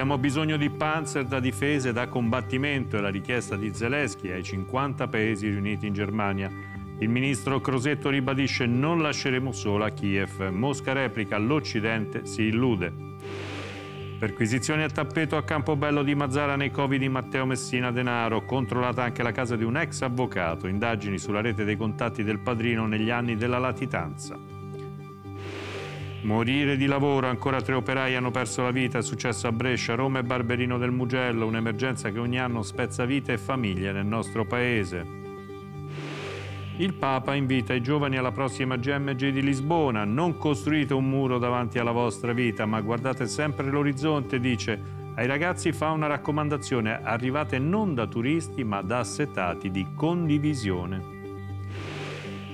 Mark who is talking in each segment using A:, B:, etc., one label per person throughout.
A: Abbiamo bisogno di panzer da difesa e da combattimento, è la richiesta di Zelensky ai 50 paesi riuniti in Germania. Il ministro Crosetto ribadisce non lasceremo sola Kiev. Mosca replica l'Occidente si illude. Perquisizione a tappeto a Campobello di Mazzara nei covi di Matteo Messina Denaro, controllata anche la casa di un ex avvocato, indagini sulla rete dei contatti del padrino negli anni della latitanza. Morire di lavoro, ancora tre operai hanno perso la vita, è successo a Brescia, Roma e Barberino del Mugello, un'emergenza che ogni anno spezza vite e famiglie nel nostro paese. Il Papa invita i giovani alla prossima GMG di Lisbona, non costruite un muro davanti alla vostra vita, ma guardate sempre l'orizzonte, dice. Ai ragazzi fa una raccomandazione, arrivate non da turisti ma da assetati di condivisione.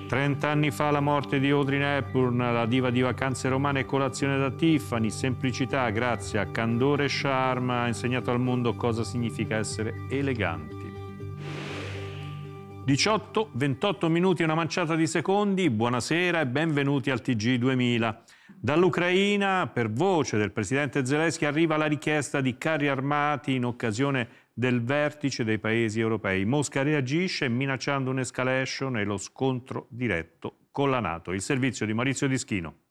A: Trent'anni fa la morte di Audrey Hepburn, la diva di vacanze romane e colazione da Tiffany, semplicità, grazia, candore e charme ha insegnato al mondo cosa significa essere eleganti. 18, 28 minuti e una manciata di secondi, buonasera e benvenuti al TG 2000. Dall'Ucraina, per voce del presidente Zelensky, arriva la richiesta di carri armati in occasione del vertice dei paesi europei. Mosca reagisce minacciando un'escalation e lo scontro diretto con la Nato. Il servizio di Maurizio Dischino.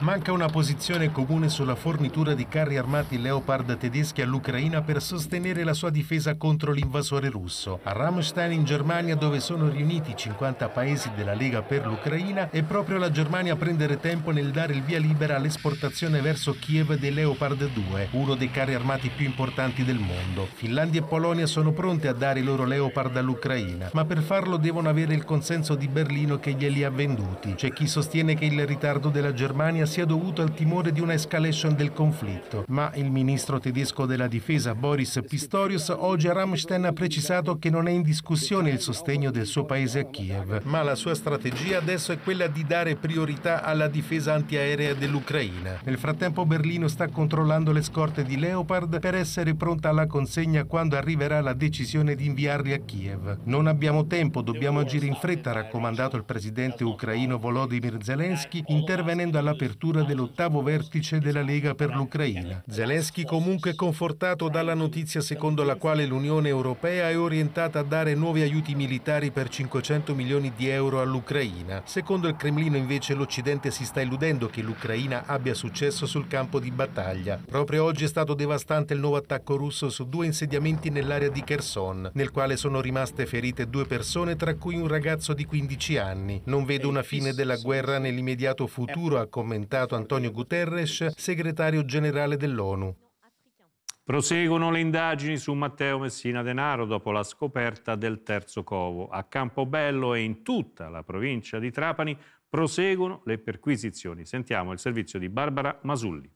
B: Manca una posizione comune sulla fornitura di carri armati Leopard tedeschi all'Ucraina per sostenere la sua difesa contro l'invasore russo. A Ramstein in Germania dove sono riuniti 50 paesi della Lega per l'Ucraina è proprio la Germania a prendere tempo nel dare il via libera all'esportazione verso Kiev dei Leopard 2, uno dei carri armati più importanti del mondo. Finlandia e Polonia sono pronte a dare i loro Leopard all'Ucraina, ma per farlo devono avere il consenso di Berlino che glieli ha venduti. C'è chi sostiene che il ritardo della Germania sia dovuto al timore di una escalation del conflitto, ma il ministro tedesco della difesa Boris Pistorius oggi a Rammstein ha precisato che non è in discussione il sostegno del suo paese a Kiev, ma la sua strategia adesso è quella di dare priorità alla difesa antiaerea dell'Ucraina. Nel frattempo Berlino sta controllando le scorte di Leopard per essere pronta alla consegna quando arriverà la decisione di inviarli a Kiev. Non abbiamo tempo, dobbiamo agire in fretta, ha raccomandato il presidente ucraino Volodymyr Zelensky intervenendo all'apertura apertura dell'ottavo vertice della Lega per l'Ucraina. Zelensky comunque confortato dalla notizia secondo la quale l'Unione Europea è orientata a dare nuovi aiuti militari per 500 milioni di euro all'Ucraina. Secondo il Cremlino invece l'Occidente si sta illudendo che l'Ucraina abbia successo sul campo di battaglia. Proprio oggi è stato devastante il nuovo attacco russo su due insediamenti nell'area di Kherson, nel quale sono rimaste ferite due persone tra cui un ragazzo di 15 anni. Non vedo una fine della guerra nell'immediato futuro, ha commentato commentato Antonio Guterres, segretario generale dell'ONU. Proseguono
A: le indagini su Matteo Messina Denaro dopo la scoperta del terzo covo. A Campobello e in tutta la provincia di Trapani proseguono le perquisizioni. Sentiamo il servizio di Barbara Masulli.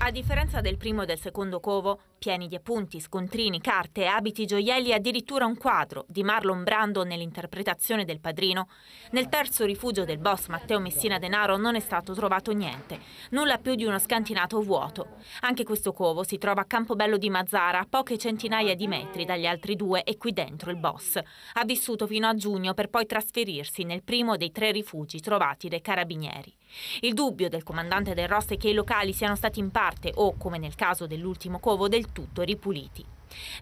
C: A differenza del primo e del secondo covo, pieni di appunti, scontrini, carte, abiti, gioielli e addirittura un quadro di Marlon Brando nell'interpretazione del padrino, nel terzo rifugio del boss Matteo Messina Denaro non è stato trovato niente, nulla più di uno scantinato vuoto. Anche questo covo si trova a Campobello di Mazzara, a poche centinaia di metri dagli altri due e qui dentro il boss. Ha vissuto fino a giugno per poi trasferirsi nel primo dei tre rifugi trovati dai carabinieri. Il dubbio del comandante del ROS è che i locali siano stati in parte o, come nel caso dell'ultimo covo, del tutto ripuliti.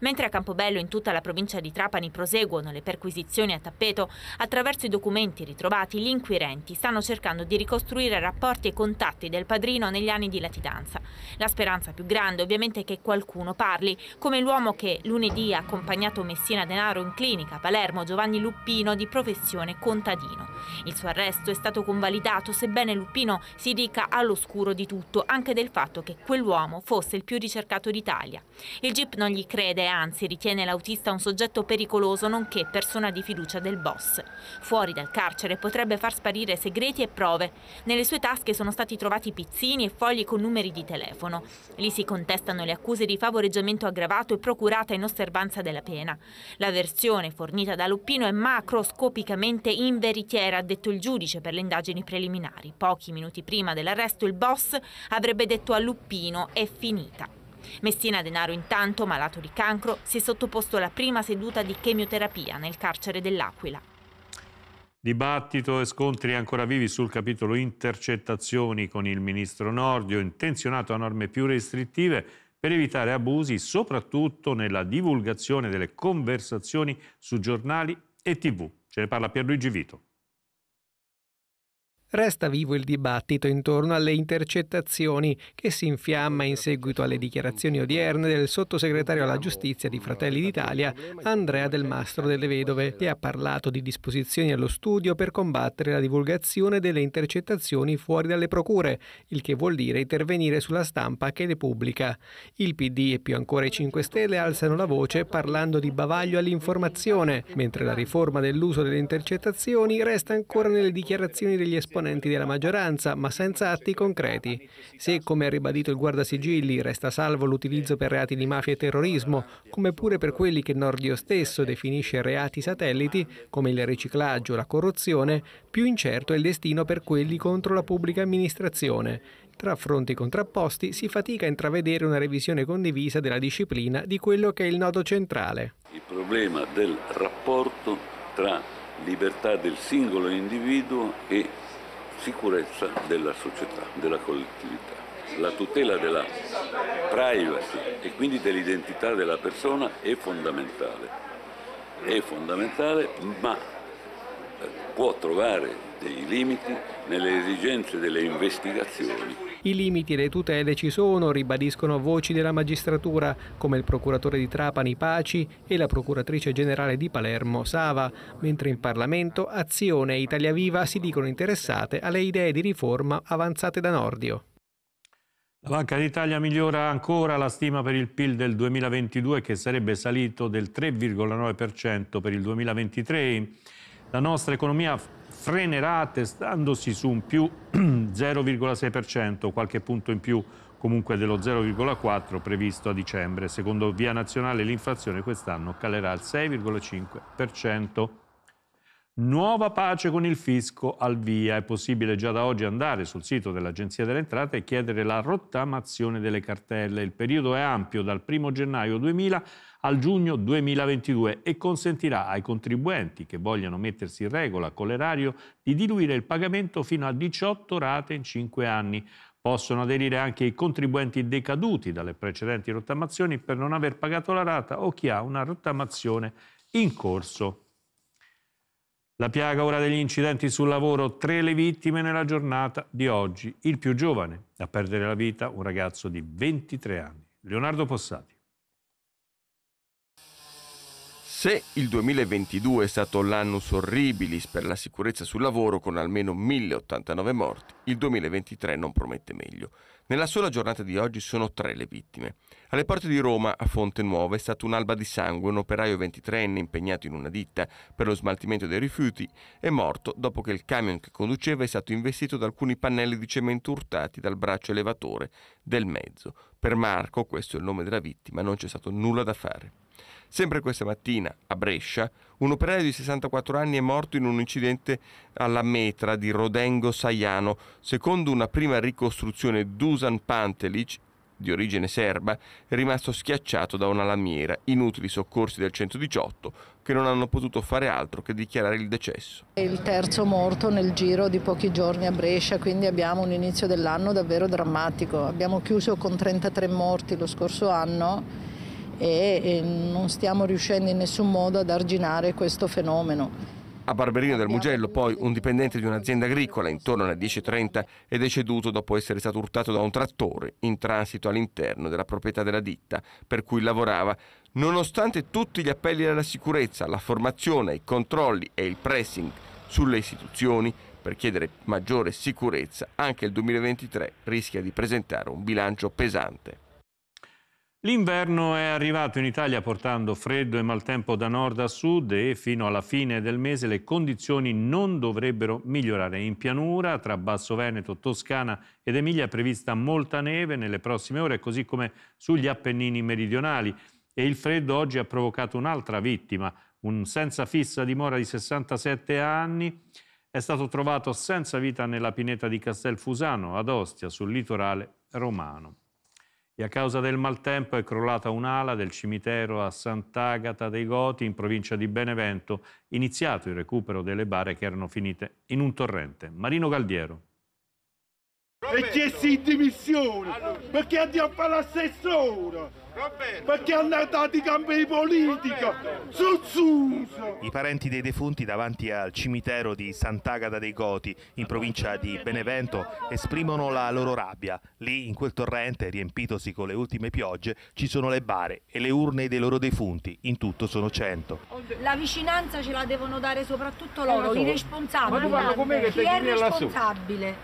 C: Mentre a Campobello e in tutta la provincia di Trapani proseguono le perquisizioni a tappeto, attraverso i documenti ritrovati gli inquirenti stanno cercando di ricostruire rapporti e contatti del padrino negli anni di latitanza. La speranza più grande ovviamente è che qualcuno parli, come l'uomo che lunedì ha accompagnato Messina Denaro in clinica a Palermo, Giovanni Luppino, di professione contadino. Il suo arresto è stato convalidato, sebbene Luppino si dica all'oscuro di tutto, anche del fatto che quell'uomo fosse il più ricercato d'Italia. Il GIP non gli crede crede, anzi ritiene l'autista un soggetto pericoloso nonché persona di fiducia del boss. Fuori dal carcere potrebbe far sparire segreti e prove. Nelle sue tasche sono stati trovati pizzini e fogli con numeri di telefono. Lì si contestano le accuse di favoreggiamento aggravato e procurata in osservanza della pena. La versione fornita da Luppino è macroscopicamente inveritiera, ha detto il giudice per le indagini preliminari. Pochi minuti prima dell'arresto il boss avrebbe detto a Luppino è finita. Messina Denaro intanto, malato di cancro, si è sottoposto alla prima seduta di chemioterapia nel carcere dell'Aquila.
A: Dibattito e scontri ancora vivi sul capitolo intercettazioni con il ministro Nordio, intenzionato a norme più restrittive per evitare abusi, soprattutto nella divulgazione delle conversazioni su giornali e tv. Ce ne parla Pierluigi Vito.
D: Resta vivo il dibattito intorno alle intercettazioni che si infiamma in seguito alle dichiarazioni odierne del sottosegretario alla giustizia di Fratelli d'Italia, Andrea Del Mastro delle Vedove, che ha parlato di disposizioni allo studio per combattere la divulgazione delle intercettazioni fuori dalle procure, il che vuol dire intervenire sulla stampa che le pubblica. Il PD e più ancora i 5 Stelle alzano la voce parlando di bavaglio all'informazione, mentre la riforma dell'uso delle intercettazioni resta ancora nelle dichiarazioni degli esperti esponenti della maggioranza, ma senza atti concreti. Se, come ha ribadito il guardasigilli, resta salvo l'utilizzo per reati di mafia e terrorismo, come pure per quelli che Nordio stesso definisce reati satelliti, come il riciclaggio o la corruzione, più incerto è il destino per quelli contro la pubblica amministrazione. Tra fronti contrapposti si fatica a intravedere una revisione condivisa della disciplina di quello che è il nodo centrale.
A: Il problema del rapporto tra libertà del singolo individuo e sicurezza della società, della collettività. La tutela della privacy e quindi dell'identità della persona è fondamentale. È fondamentale ma eh, può trovare dei limiti nelle esigenze delle investigazioni
D: i limiti e le tutele ci sono, ribadiscono voci della magistratura, come il procuratore di Trapani Paci e la procuratrice generale di Palermo Sava, mentre in Parlamento Azione e Italia Viva si dicono interessate alle idee di riforma avanzate da Nordio. La Banca d'Italia migliora ancora la
A: stima per il PIL del 2022 che sarebbe salito del 3,9% per il 2023. La nostra economia frenerà attestandosi su un più 0,6%, qualche punto in più comunque dello 0,4 previsto a dicembre. Secondo Via Nazionale l'inflazione quest'anno calerà al 6,5%. Nuova pace con il fisco al via. È possibile già da oggi andare sul sito dell'Agenzia delle Entrate e chiedere la rottamazione delle cartelle. Il periodo è ampio, dal 1 gennaio 2000 al giugno 2022 e consentirà ai contribuenti che vogliano mettersi in regola con l'erario di diluire il pagamento fino a 18 rate in 5 anni. Possono aderire anche i contribuenti decaduti dalle precedenti rottamazioni per non aver pagato la rata o chi ha una rottamazione in corso. La piaga ora degli incidenti sul lavoro, tre le vittime nella giornata di oggi. Il più giovane a perdere la vita, un ragazzo di 23 anni, Leonardo Possati. Se il 2022
E: è stato l'annus horribilis per la sicurezza sul lavoro con almeno 1089 morti, il 2023 non promette meglio. Nella sola giornata di oggi sono tre le vittime. Alle porte di Roma, a Fonte Nuova, è stata un'alba di sangue. Un operaio 23enne impegnato in una ditta per lo smaltimento dei rifiuti è morto dopo che il camion che conduceva è stato investito da alcuni pannelli di cemento urtati dal braccio elevatore del mezzo. Per Marco, questo è il nome della vittima, non c'è stato nulla da fare. Sempre questa mattina, a Brescia, un operaio di 64 anni è morto in un incidente alla metra di Rodengo Saiano. Secondo una prima ricostruzione, Dusan Pantelic, di origine serba, è rimasto schiacciato da una lamiera. Inutili soccorsi del 118 che non hanno potuto fare altro che dichiarare il decesso.
F: È il terzo morto nel giro di pochi giorni a Brescia, quindi abbiamo un inizio dell'anno davvero drammatico. Abbiamo chiuso con 33 morti lo scorso anno e non stiamo riuscendo in nessun modo ad arginare questo fenomeno.
E: A Barberino del Mugello poi un dipendente di un'azienda agricola intorno alle 10.30 è deceduto dopo essere stato urtato da un trattore in transito all'interno della proprietà della ditta per cui lavorava. Nonostante tutti gli appelli alla sicurezza, alla formazione, ai controlli e il pressing sulle istituzioni per chiedere maggiore sicurezza, anche il 2023 rischia di presentare un bilancio pesante.
A: L'inverno è arrivato in Italia portando freddo e maltempo da nord a sud e fino alla fine del mese le condizioni non dovrebbero migliorare. In pianura, tra Basso Veneto, Toscana ed Emilia è prevista molta neve nelle prossime ore, così come sugli Appennini meridionali. E il freddo oggi ha provocato un'altra vittima, un senza fissa dimora di 67 anni, è stato trovato senza vita nella pineta di Castelfusano, ad Ostia, sul litorale romano e a causa del maltempo è crollata un'ala del cimitero a Sant'Agata dei Goti in provincia di Benevento, iniziato il recupero delle bare che erano finite in un torrente. Marino Galdiero.
B: E chiesi in dimissione perché andiamo a fare l'assessore perché hanno dato i campi politica! Zuzzuso
G: i parenti dei defunti davanti al cimitero di Sant'Agata dei Goti in provincia di Benevento esprimono la loro rabbia lì in quel torrente riempitosi con le ultime piogge ci sono le bare e le urne dei loro defunti in tutto sono 100
H: la vicinanza ce la devono dare soprattutto loro i responsabili ma tu com'è che chi è responsabile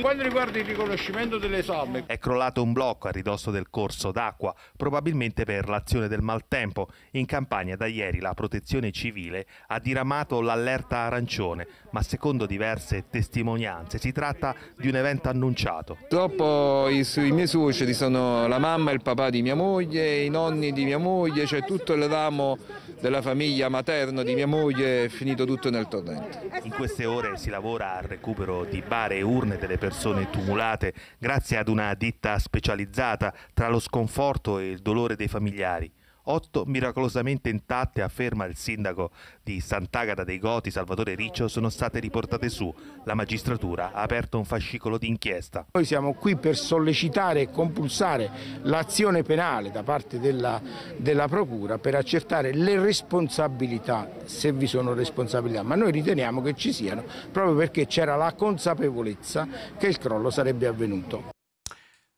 G: quando riguarda il riconoscimento delle somme è crollato un blocco a ridosso del corso d'acqua probabilmente probabilmente per l'azione del maltempo. In Campania da ieri la protezione civile ha diramato l'allerta arancione, ma secondo diverse testimonianze si tratta di un evento annunciato.
E: Purtroppo i, i miei suoceri sono la mamma e il papà di mia moglie, i nonni di mia moglie, c'è cioè tutto il ramo della famiglia materna di mia
G: moglie è finito tutto nel torrente. In queste ore si lavora al recupero di bare e urne delle persone tumulate grazie ad una ditta specializzata tra lo sconforto e il dolore dolore dei familiari. Otto miracolosamente intatte, afferma il sindaco di Sant'Agata dei Goti, Salvatore Riccio, sono state riportate su. La magistratura ha aperto un fascicolo d'inchiesta.
E: Noi siamo qui per sollecitare e compulsare l'azione penale da parte della, della Procura per accertare le responsabilità, se vi sono responsabilità, ma noi riteniamo che ci siano proprio perché c'era la consapevolezza che il crollo sarebbe avvenuto.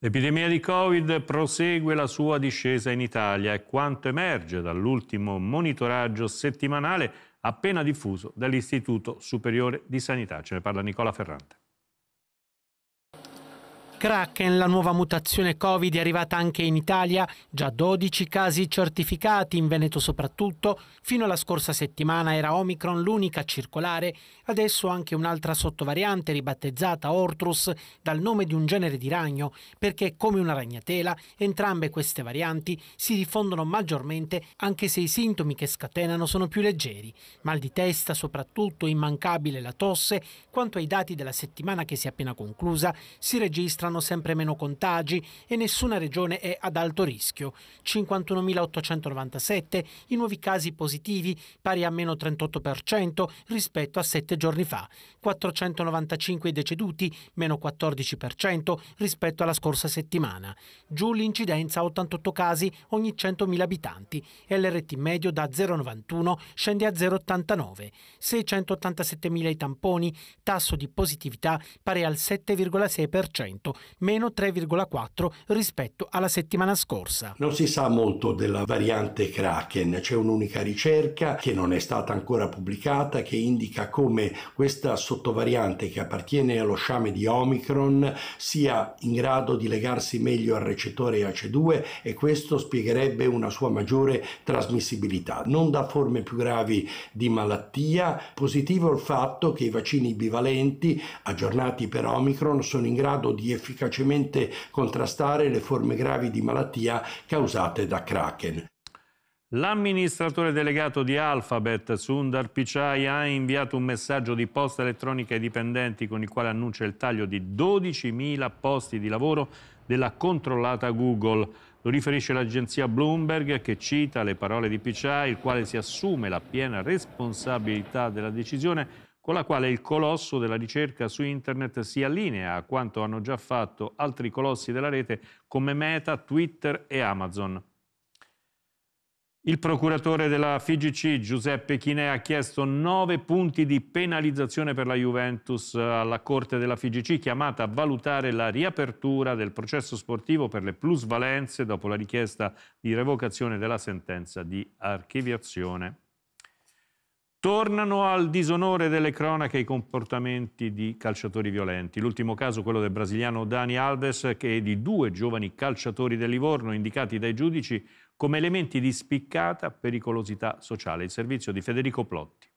A: L'epidemia di Covid prosegue la sua discesa in Italia e quanto emerge dall'ultimo monitoraggio settimanale appena diffuso dall'Istituto Superiore di Sanità. Ce ne parla Nicola Ferrante.
I: Kraken, la nuova mutazione Covid è arrivata anche in Italia, già 12 casi certificati, in Veneto soprattutto, fino alla scorsa settimana era Omicron l'unica circolare, adesso anche un'altra sottovariante ribattezzata Ortrus dal nome di un genere di ragno, perché come una ragnatela entrambe queste varianti si diffondono maggiormente anche se i sintomi che scatenano sono più leggeri, mal di testa soprattutto, immancabile la tosse, quanto ai dati della settimana che si è appena conclusa si registrano saranno sempre meno contagi e nessuna regione è ad alto rischio. 51.897 i nuovi casi positivi, pari a meno 38% rispetto a sette giorni fa. 495 i deceduti, meno 14% rispetto alla scorsa settimana. Giù l'incidenza a 88 casi ogni 100.000 abitanti. e LRT medio da 0,91 scende a 0,89. 687.000 i tamponi, tasso di positività pari al 7,6%, meno 3,4 rispetto alla settimana scorsa.
J: Non si sa molto della variante Kraken, c'è un'unica ricerca che non è stata ancora pubblicata che indica come questa sottovariante che appartiene allo sciame di Omicron sia in grado di legarsi meglio al recettore AC2 e questo spiegherebbe una sua maggiore trasmissibilità. Non da forme più gravi di malattia, positivo il fatto che i vaccini bivalenti aggiornati per Omicron sono in grado di efficacia efficacemente contrastare le forme gravi di malattia causate da Kraken.
A: L'amministratore delegato di Alphabet, Sundar Pichai, ha inviato un messaggio di posta elettronica ai dipendenti con il quale annuncia il taglio di 12.000 posti di lavoro della controllata Google. Lo riferisce l'agenzia Bloomberg che cita le parole di Pichai, il quale si assume la piena responsabilità della decisione con la quale il colosso della ricerca su internet si allinea a quanto hanno già fatto altri colossi della rete come Meta, Twitter e Amazon. Il procuratore della FIGC Giuseppe Chinè ha chiesto nove punti di penalizzazione per la Juventus alla Corte della FIGC chiamata a valutare la riapertura del processo sportivo per le plusvalenze dopo la richiesta di revocazione della sentenza di archiviazione. Tornano al disonore delle cronache i comportamenti di calciatori violenti. L'ultimo caso, quello del brasiliano Dani Alves, che è di due giovani calciatori del Livorno, indicati dai giudici come elementi di spiccata pericolosità sociale. Il servizio di Federico Plotti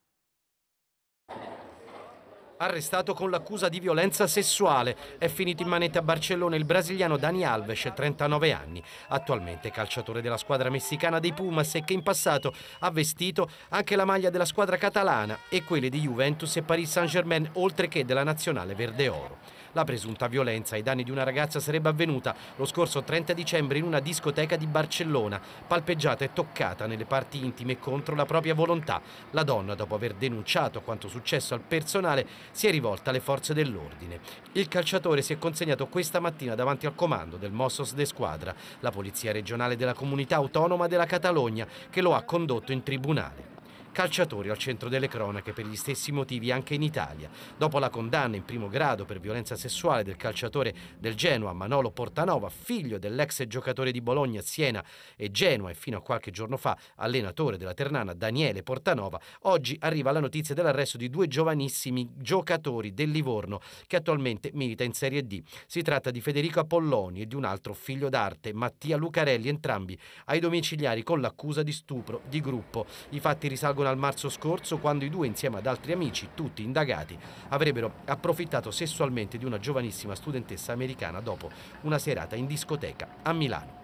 K: arrestato con l'accusa di violenza sessuale. È finito in manette a Barcellona il brasiliano Dani Alves, 39 anni, attualmente calciatore della squadra messicana dei Pumas e che in passato ha vestito anche la maglia della squadra catalana e quelle di Juventus e Paris Saint-Germain, oltre che della nazionale verde-oro. La presunta violenza ai danni di una ragazza sarebbe avvenuta lo scorso 30 dicembre in una discoteca di Barcellona, palpeggiata e toccata nelle parti intime contro la propria volontà. La donna, dopo aver denunciato quanto successo al personale, si è rivolta alle forze dell'ordine. Il calciatore si è consegnato questa mattina davanti al comando del Mossos de Squadra, la polizia regionale della comunità autonoma della Catalogna, che lo ha condotto in tribunale calciatori al centro delle cronache per gli stessi motivi anche in Italia. Dopo la condanna in primo grado per violenza sessuale del calciatore del Genoa Manolo Portanova, figlio dell'ex giocatore di Bologna, Siena e Genoa e fino a qualche giorno fa allenatore della Ternana Daniele Portanova, oggi arriva la notizia dell'arresto di due giovanissimi giocatori del Livorno che attualmente milita in Serie D. Si tratta di Federico Apolloni e di un altro figlio d'arte, Mattia Lucarelli, entrambi ai domiciliari con l'accusa di stupro di gruppo. I fatti risalgono addirittura al marzo scorso quando i due insieme ad altri amici, tutti indagati, avrebbero approfittato sessualmente di una giovanissima studentessa americana dopo una serata in discoteca a Milano.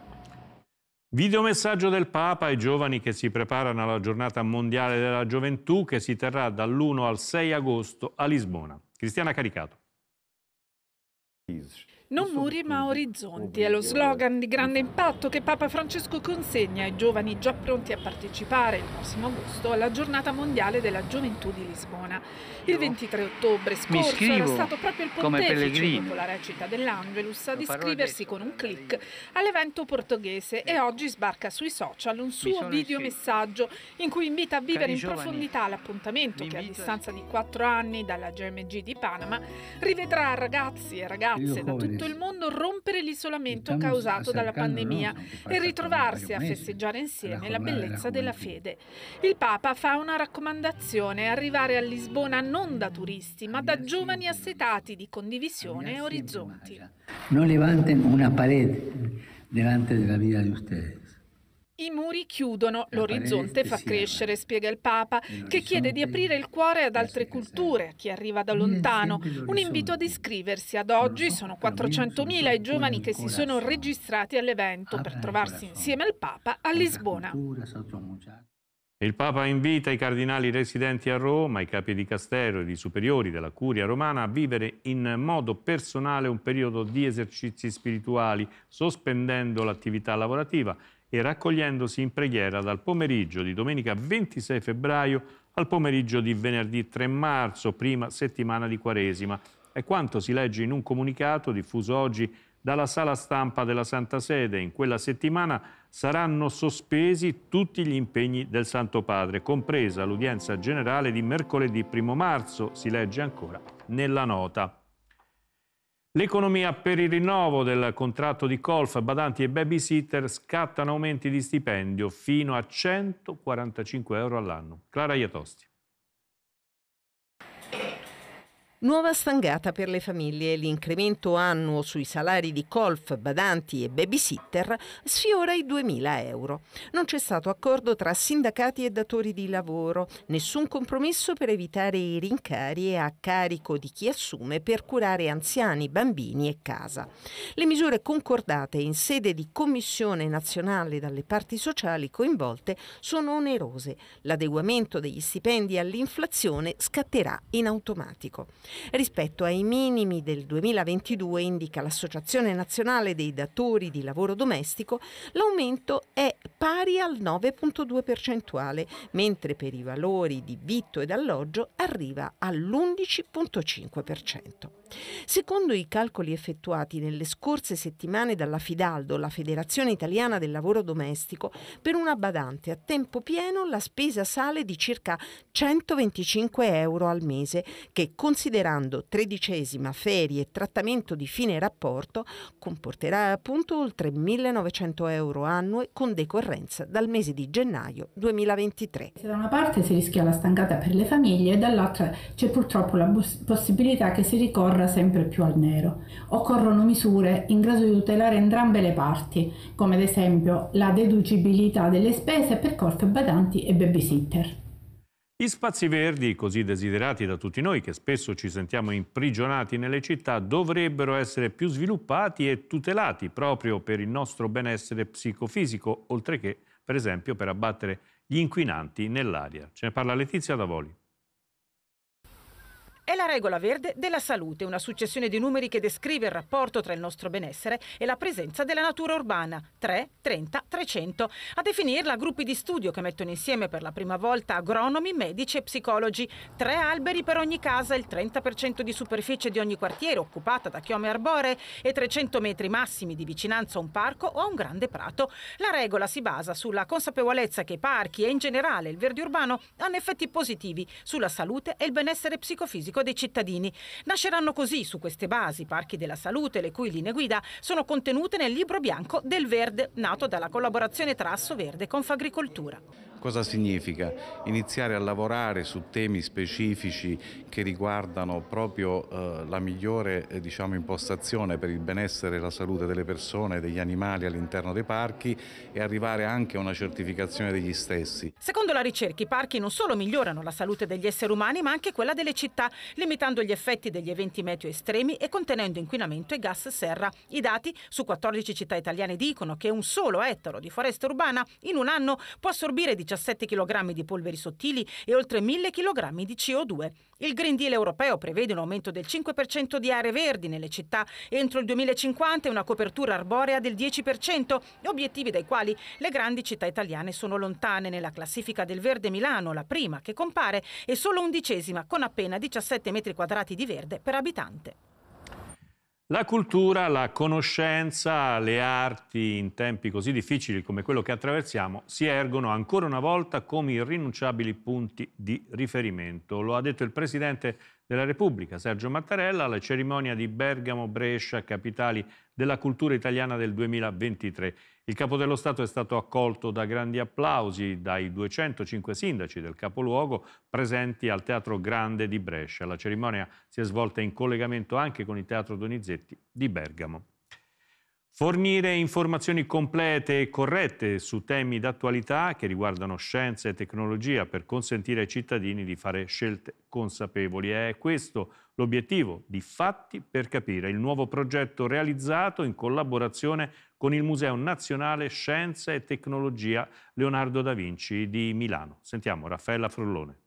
A: Videomessaggio del Papa ai giovani che si preparano alla giornata mondiale della gioventù che si terrà dall'1 al 6 agosto a Lisbona. Cristiana Caricato.
L: Non muri ma oh, orizzonti oh, è lo slogan di grande impatto che Papa Francesco consegna ai giovani già pronti a partecipare il prossimo agosto alla giornata mondiale della gioventù di Lisbona. Il 23 ottobre scorso era stato proprio il pontefice dopo la recita dell'Angelus ad iscriversi con un clic all'evento portoghese e ecco. oggi sbarca sui social un suo videomessaggio in cui invita a vivere in profondità l'appuntamento che a distanza di quattro anni dalla GMG di Panama rivedrà ragazzi e ragazze da tutti tutto il mondo rompere l'isolamento diciamo, causato dalla pandemia e ritrovarsi a festeggiare insieme la bellezza della fede. Il Papa fa una raccomandazione, arrivare a Lisbona non da turisti, ma da giovani assetati di condivisione e orizzonti.
I: Non levanten una pared davanti alla vita di ustedes.
L: I muri chiudono, l'orizzonte fa crescere, spiega il Papa, che chiede di aprire il cuore ad eh, altre culture, a chi arriva da mm, lontano. Un invito ad iscriversi. Ad oggi sono 400.000 i giovani che si sono registrati all'evento per trovarsi insieme al Papa a Lisbona.
A: Il Papa invita i cardinali residenti a Roma, i capi di castello ed i superiori della curia romana a vivere in modo personale un periodo di esercizi spirituali, sospendendo l'attività lavorativa e raccogliendosi in preghiera dal pomeriggio di domenica 26 febbraio al pomeriggio di venerdì 3 marzo, prima settimana di Quaresima. È quanto si legge in un comunicato diffuso oggi dalla sala stampa della Santa Sede. In quella settimana saranno sospesi tutti gli impegni del Santo Padre, compresa l'udienza generale di mercoledì 1 marzo, si legge ancora nella nota. L'economia per il rinnovo del contratto di golf, badanti e babysitter scattano aumenti di stipendio fino a 145 euro all'anno. Clara Iatosti.
H: Nuova stangata per le famiglie, l'incremento annuo sui salari di golf, badanti e babysitter sfiora i 2.000 euro. Non c'è stato accordo tra sindacati e datori di lavoro, nessun compromesso per evitare i rincari a carico di chi assume per curare anziani, bambini e casa. Le misure concordate in sede di Commissione nazionale dalle parti sociali coinvolte sono onerose. L'adeguamento degli stipendi all'inflazione scatterà in automatico. Rispetto ai minimi del 2022, indica l'Associazione Nazionale dei Datori di Lavoro Domestico, l'aumento è pari al 9,2 mentre per i valori di vitto ed alloggio arriva all'11,5%. Secondo i calcoli effettuati nelle scorse settimane dalla Fidaldo, la Federazione Italiana del Lavoro Domestico, per una badante a tempo pieno la spesa sale di circa 125 euro al mese, che considera considerando tredicesima, ferie e trattamento di fine rapporto, comporterà appunto oltre 1900 euro annue con decorrenza dal mese di gennaio 2023. Se da una
L: parte si rischia la stancata per le famiglie, dall'altra c'è purtroppo la possibilità che si ricorra sempre più al nero. Occorrono misure in grado di tutelare entrambe le parti, come ad esempio la deducibilità delle spese per corte badanti e babysitter.
A: Gli spazi verdi, così desiderati da tutti noi che spesso ci sentiamo imprigionati nelle città, dovrebbero essere più sviluppati e tutelati proprio per il nostro benessere psicofisico, oltre che, per esempio, per abbattere gli inquinanti nell'aria. Ce ne parla Letizia Davoli.
M: È la regola verde della salute, una successione di numeri che descrive il rapporto tra il nostro benessere e la presenza della natura urbana, 3, 30, 300. A definirla gruppi di studio che mettono insieme per la prima volta agronomi, medici e psicologi. Tre alberi per ogni casa, il 30% di superficie di ogni quartiere occupata da chiome arboree e 300 metri massimi di vicinanza a un parco o a un grande prato. La regola si basa sulla consapevolezza che i parchi e in generale il verde urbano hanno effetti positivi sulla salute e il benessere psicofisico pubblico dei cittadini. Nasceranno così, su queste basi, parchi della salute, le cui linee guida sono contenute nel libro bianco del Verde, nato dalla collaborazione tra Asso Verde e Confagricoltura.
E: Cosa significa? Iniziare a lavorare su temi specifici che riguardano proprio eh, la migliore eh, diciamo, impostazione per il benessere e la salute delle persone e degli animali all'interno dei parchi e arrivare anche a una certificazione degli stessi.
M: Secondo la ricerca i parchi non solo migliorano la salute degli esseri umani ma anche quella delle città, limitando gli effetti degli eventi meteo estremi e contenendo inquinamento e gas serra. I dati su 14 città italiane dicono che un solo ettaro di foresta urbana in un anno può assorbire 17 17 kg di polveri sottili e oltre 1000 kg di CO2. Il Green Deal europeo prevede un aumento del 5% di aree verdi nelle città entro il 2050 e una copertura arborea del 10%, obiettivi dai quali le grandi città italiane sono lontane nella classifica del verde Milano, la prima che compare, è solo undicesima con appena 17 metri quadrati di verde per abitante.
A: La cultura, la conoscenza, le arti in tempi così difficili come quello che attraversiamo si ergono ancora una volta come irrinunciabili punti di riferimento. Lo ha detto il presidente della Repubblica, Sergio Mattarella, alla cerimonia di Bergamo, Brescia, capitali della cultura italiana del 2023. Il capo dello Stato è stato accolto da grandi applausi dai 205 sindaci del capoluogo presenti al Teatro Grande di Brescia. La cerimonia si è svolta in collegamento anche con il Teatro Donizetti di Bergamo. Fornire informazioni complete e corrette su temi d'attualità che riguardano scienza e tecnologia per consentire ai cittadini di fare scelte consapevoli. È questo l'obiettivo di Fatti per capire, il nuovo progetto realizzato in collaborazione con il Museo Nazionale Scienza e Tecnologia Leonardo da Vinci di Milano. Sentiamo Raffaella Frollone.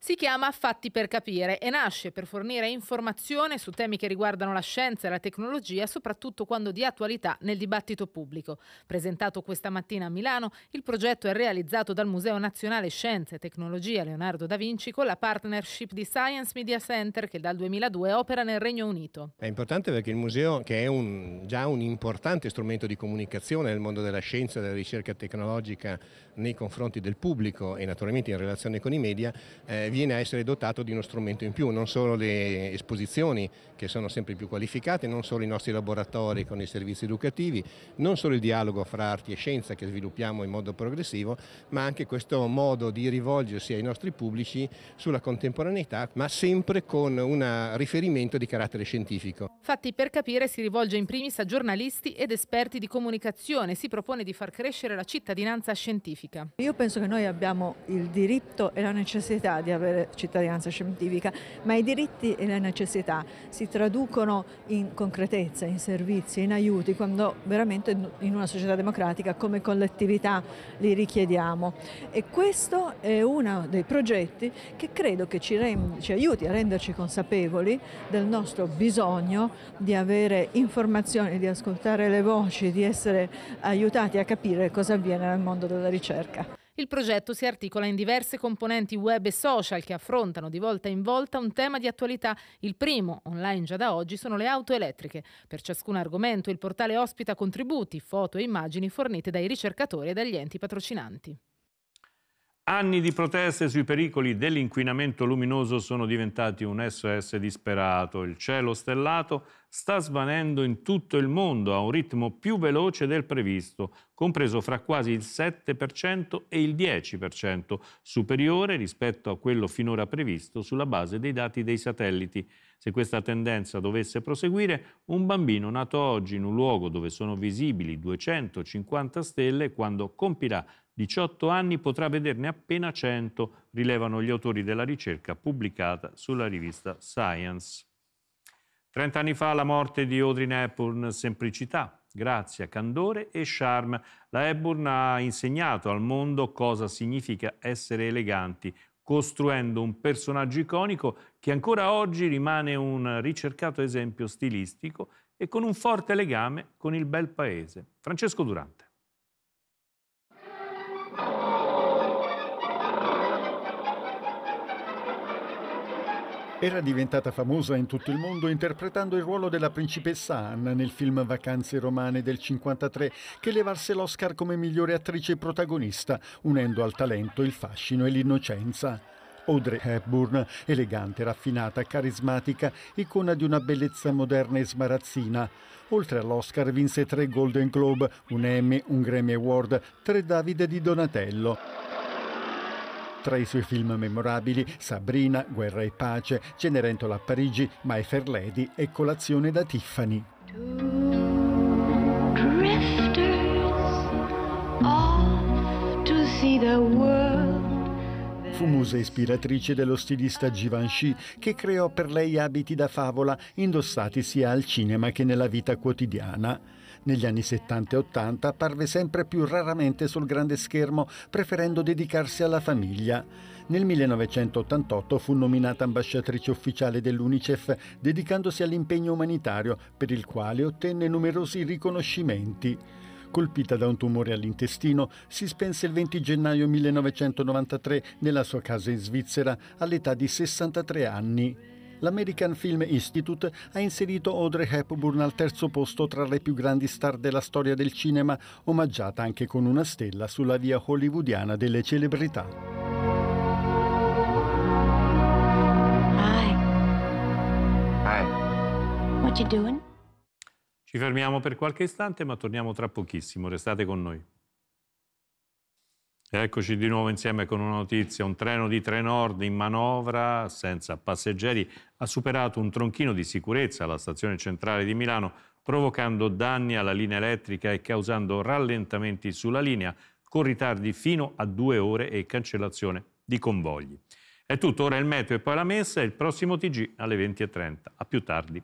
F: Si chiama Fatti per capire e nasce per fornire informazione su temi che riguardano la scienza e la tecnologia, soprattutto quando di attualità nel dibattito pubblico. Presentato questa mattina a Milano, il progetto è realizzato dal Museo Nazionale Scienze e Tecnologia Leonardo da Vinci con la partnership di Science Media Center che dal 2002 opera nel Regno Unito.
E: È importante perché il museo, che è un, già un importante strumento di comunicazione nel mondo della scienza e della ricerca tecnologica nei confronti del pubblico e naturalmente in relazione con i media, eh, viene a essere dotato di uno strumento in più, non solo le esposizioni che sono sempre più qualificate, non solo i nostri laboratori con i servizi educativi, non solo il dialogo fra arti e scienza che sviluppiamo in modo progressivo, ma anche questo modo di rivolgersi ai nostri pubblici sulla contemporaneità, ma sempre con un riferimento di carattere scientifico.
F: Fatti per capire si rivolge in primis a giornalisti ed esperti di comunicazione, si propone di far crescere la cittadinanza scientifica.
H: Io penso che noi abbiamo il diritto e la necessità di avere cittadinanza scientifica, ma i diritti e le necessità si traducono in concretezza, in servizi, in aiuti, quando veramente in una società democratica come collettività li richiediamo. E questo è uno dei progetti che credo che ci, ci aiuti a renderci consapevoli del nostro bisogno di avere informazioni, di ascoltare le voci, di essere aiutati a capire cosa avviene nel mondo della ricerca.
F: Il progetto si articola in diverse componenti web e social che affrontano di volta in volta un tema di attualità. Il primo, online già da oggi, sono le auto elettriche. Per ciascun argomento il portale ospita contributi, foto e immagini fornite dai ricercatori e dagli enti patrocinanti.
A: Anni di proteste sui pericoli dell'inquinamento luminoso sono diventati un SOS disperato. Il cielo stellato sta svanendo in tutto il mondo a un ritmo più veloce del previsto, compreso fra quasi il 7% e il 10%, superiore rispetto a quello finora previsto sulla base dei dati dei satelliti. Se questa tendenza dovesse proseguire, un bambino nato oggi in un luogo dove sono visibili 250 stelle, quando compirà 18 anni potrà vederne appena 100, rilevano gli autori della ricerca pubblicata sulla rivista Science. 30 anni fa la morte di Audrey Hepburn, semplicità, grazia, candore e charme. La Hepburn ha insegnato al mondo cosa significa essere eleganti, costruendo un personaggio iconico che ancora oggi rimane un ricercato esempio stilistico e con un forte legame con il bel paese. Francesco
J: Durante. Era diventata famosa in tutto il mondo interpretando il ruolo della principessa Anna nel film Vacanze romane del 53 che le valse l'Oscar come migliore attrice protagonista, unendo al talento il fascino e l'innocenza. Audrey Hepburn, elegante, raffinata, carismatica, icona di una bellezza moderna e smarazzina. Oltre all'Oscar vinse tre Golden Globe, un Emmy, un Grammy Award, tre Davide di Donatello. Tra i suoi film memorabili Sabrina, Guerra e Pace, Cenerentola a Parigi, My Fair Lady e Colazione da Tiffany. Fu musa ispiratrice dello stilista Givenchy che creò per lei abiti da favola indossati sia al cinema che nella vita quotidiana. Negli anni 70 e 80 apparve sempre più raramente sul grande schermo, preferendo dedicarsi alla famiglia. Nel 1988 fu nominata ambasciatrice ufficiale dell'UNICEF, dedicandosi all'impegno umanitario, per il quale ottenne numerosi riconoscimenti. Colpita da un tumore all'intestino, si spense il 20 gennaio 1993 nella sua casa in Svizzera all'età di 63 anni. L'American Film Institute ha inserito Audrey Hepburn al terzo posto tra le più grandi star della storia del cinema, omaggiata anche con una stella sulla via hollywoodiana delle celebrità.
A: Ci fermiamo per qualche istante, ma torniamo tra pochissimo. Restate con noi. Eccoci di nuovo insieme con una notizia, un treno di Trenord in manovra senza passeggeri ha superato un tronchino di sicurezza alla stazione centrale di Milano provocando danni alla linea elettrica e causando rallentamenti sulla linea con ritardi fino a due ore e cancellazione di convogli. È tutto, ora il meteo e poi la messa e il prossimo TG alle 20.30. A più tardi.